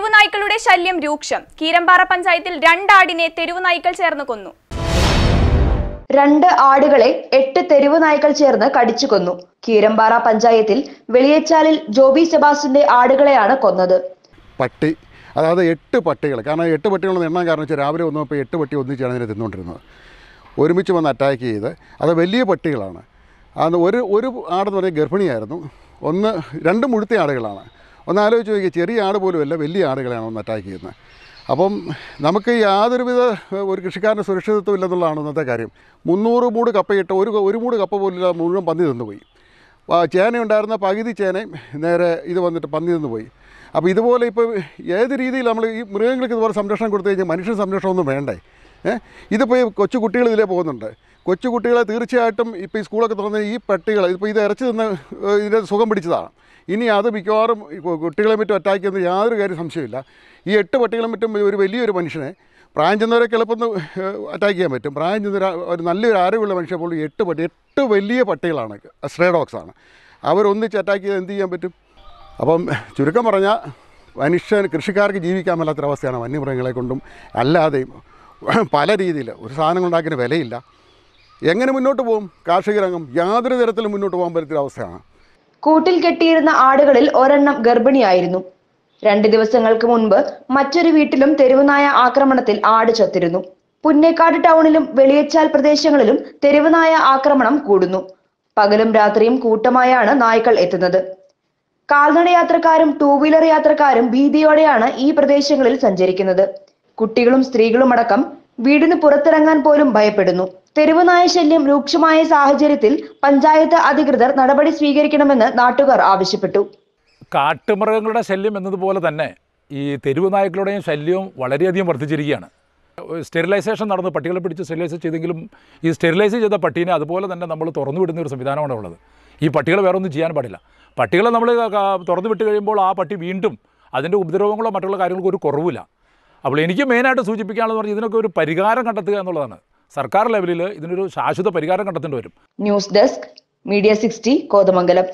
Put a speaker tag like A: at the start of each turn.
A: തെരുവുനായ്ക്കളുടെ ശല്യം രൂക്ഷം കീരമ്പാറ പഞ്ചായത്തിൽ രണ്ടാടിനെ തെരുവുനായ്ക്കൾ ചേർന്ന് കൊന്നു രണ്ട് ആടുകളെ എട്ട് തെരുവുനായ്ക്കൾ ചേർന്ന് കടിച്ചു കൊന്നു കീരമ്പാറ പഞ്ചായത്തിൽ വെളിയച്ചാലിൽ ജോബി സെബാസിന്റെ ആടുകളെയാണ് കൊന്നത്
B: പട്ടി അതായത് എട്ട് പട്ടികൾ കാരണം എട്ട് പട്ടികളുടെ എണ്ണം കാരണം വെച്ചാൽ രാവിലെ വന്നപ്പോൾ എട്ട് പട്ടി ഒന്നിച്ചാണ് അതിനെ തിന്നുകൊണ്ടിരുന്നത് ഒരുമിച്ച് വന്ന് അറ്റാക്ക് ചെയ്ത് അത് വലിയ പട്ടികളാണ് അത് ഒരു ഒരു ആടെന്ന് പറഞ്ഞാൽ ഗർഭിണിയായിരുന്നു ഒന്ന് രണ്ട് മുഴുത്ത ആടുകളാണ് ഒന്ന് ആലോചിച്ച് നോക്കിയാൽ ചെറിയ ആട് പോലുമല്ല വലിയ ആടുകളെയാണ് ഒന്ന് അറ്റാക്ക് ചെയ്യുന്നത് അപ്പം നമുക്ക് യാതൊരുവിധ ഒരു കൃഷിക്കാരൻ്റെ സുരക്ഷിതത്വം ഇല്ലെന്നുള്ളതാണ് ഇന്നത്തെ കാര്യം മുന്നൂറ് മൂട് കപ്പയിട്ട് ഒരു ഒരു മൂട് കപ്പ പോലില്ല മുഴുവൻ പന്നി തന്നുപോയി ചേന ഉണ്ടായിരുന്ന പകുതി ചേനയും നേരെ ഇത് വന്നിട്ട് പന്നി പോയി അപ്പോൾ ഇതുപോലെ ഇപ്പോൾ ഏത് രീതിയിൽ നമ്മൾ ഈ മൃഗങ്ങൾക്ക് ഇതുപോലെ സംരക്ഷണം കൊടുത്തു കഴിഞ്ഞാൽ മനുഷ്യ സംരക്ഷണമൊന്നും വേണ്ടേ ഇതിപ്പോൾ ഈ കൊച്ചുകുട്ടികൾ ഇതിലേ പോകുന്നുണ്ട് കൊച്ചുകുട്ടികളെ തീർച്ചയായിട്ടും ഇപ്പോൾ ഈ സ്കൂളൊക്കെ തുറന്ന് ഈ പട്ടികൾ ഇപ്പോൾ ഇത് ഇറച്ചി നിന്ന് ഇതിൻ്റെ സുഖം പിടിച്ചതാണ് ഇനി അത് മിക്കവാറും കുട്ടികളെ മറ്റും അറ്റാക്ക് ചെയ്യുന്ന യാതൊരു കാര്യം സംശയമില്ല ഈ എട്ട് പട്ടികളെ മറ്റും ഒരു വലിയൊരു മനുഷ്യനെ പ്രായം ചെന്നവരൊക്കെ എളുപ്പം അറ്റാക്ക് ചെയ്യാൻ പറ്റും പ്രായം ചെന്ന ഒരു നല്ലൊരു ആരോഗ്യമുള്ള മനുഷ്യനെ പോലും എട്ട് പട്ടി എട്ട് വലിയ പട്ടികളാണ് സ്ട്രേഡോക്സാണ് അവരൊന്നിച്ച് അറ്റാക്ക് ചെയ്ത് എന്ത് ചെയ്യാൻ പറ്റും അപ്പം ചുരുക്കം പറഞ്ഞാൽ മനുഷ്യൻ കൃഷിക്കാർക്ക് ജീവിക്കാൻ മേലാത്തൊരവസ്ഥയാണ് വന്യമൃഗങ്ങളെ കൊണ്ടും അല്ലാതെയും പല രീതിയിൽ ഒരു സാധനം ഉണ്ടാക്കിന് വിലയില്ല എങ്ങനെ മുന്നോട്ട് പോകും കാർഷിക രംഗം യാതൊരു തരത്തിലും മുന്നോട്ട് പോകാൻ പറ്റുന്ന അവസ്ഥയാണ്
A: കൂട്ടിൽ കെട്ടിയിരുന്ന ആടുകളിൽ ഒരെണ്ണം ഗർഭിണിയായിരുന്നു രണ്ട് ദിവസങ്ങൾക്ക് മുൻപ് മറ്റൊരു വീട്ടിലും തെരുവുനായ ആക്രമണത്തിൽ ആട് ചത്തിരുന്നു പുന്നേക്കാട് ടൗണിലും വെളിയച്ചാൽ പ്രദേശങ്ങളിലും തെരുവുനായ ആക്രമണം കൂടുന്നു പകലും രാത്രിയും കൂട്ടമായാണ് നായ്ക്കൾ എത്തുന്നത് കാൽനട യാത്രക്കാരും ടൂ വീലർ യാത്രക്കാരും ഭീതിയോടെയാണ് ഈ പ്രദേശങ്ങളിൽ സഞ്ചരിക്കുന്നത് കുട്ടികളും സ്ത്രീകളും അടക്കം വീടിന് പുറത്തിറങ്ങാൻ പോലും ഭയപ്പെടുന്നു തെരുവുനായ ശല്യം രൂക്ഷമായ സാഹചര്യത്തിൽ പഞ്ചായത്ത് അധികൃതർ നടപടി സ്വീകരിക്കണമെന്ന് നാട്ടുകാർ ആവശ്യപ്പെട്ടു
C: കാട്ടുമൃഗങ്ങളുടെ ശല്യം എന്നതുപോലെ തന്നെ ഈ തെരുവുനായ്ക്കളുടെയും ശല്യവും വളരെയധികം വർദ്ധിച്ചിരിക്കുകയാണ് സ്റ്റെറിലൈസേഷൻ നടന്ന് പട്ടികളെ പിടിച്ച് സ്റ്റെറിലൈസ് ചെയ്തെങ്കിലും ഈ സ്റ്റെറിലൈസ് ചെയ്ത പട്ടീനെ അതുപോലെ തന്നെ നമ്മൾ തുറന്നു വിടുന്ന ഒരു സംവിധാനമാണ് ഉള്ളത് ഈ പട്ടികളെ വേറെ ഒന്നും ചെയ്യാൻ പാടില്ല പട്ടികളെ നമ്മൾ തുറന്നു വിട്ട് കഴിയുമ്പോൾ ആ പട്ടി വീണ്ടും അതിൻ്റെ ഉപദ്രവങ്ങളോ മറ്റുള്ള കാര്യങ്ങൾക്കോ ഒരു കുറവില്ല അപ്പോൾ എനിക്ക് മെയിനായിട്ട് സൂചിപ്പിക്കാനുള്ളത് പറഞ്ഞാൽ ഇതിനൊക്കെ ഒരു പരിഹാരം കണ്ടെത്തുക എന്നുള്ളതാണ് സർക്കാർ ലെവലിൽ ഇതിനൊരു ശാശ്വത പരിഹാരം കണ്ടെത്തേണ്ടി വരും
A: news desk media sixty Kothamangalam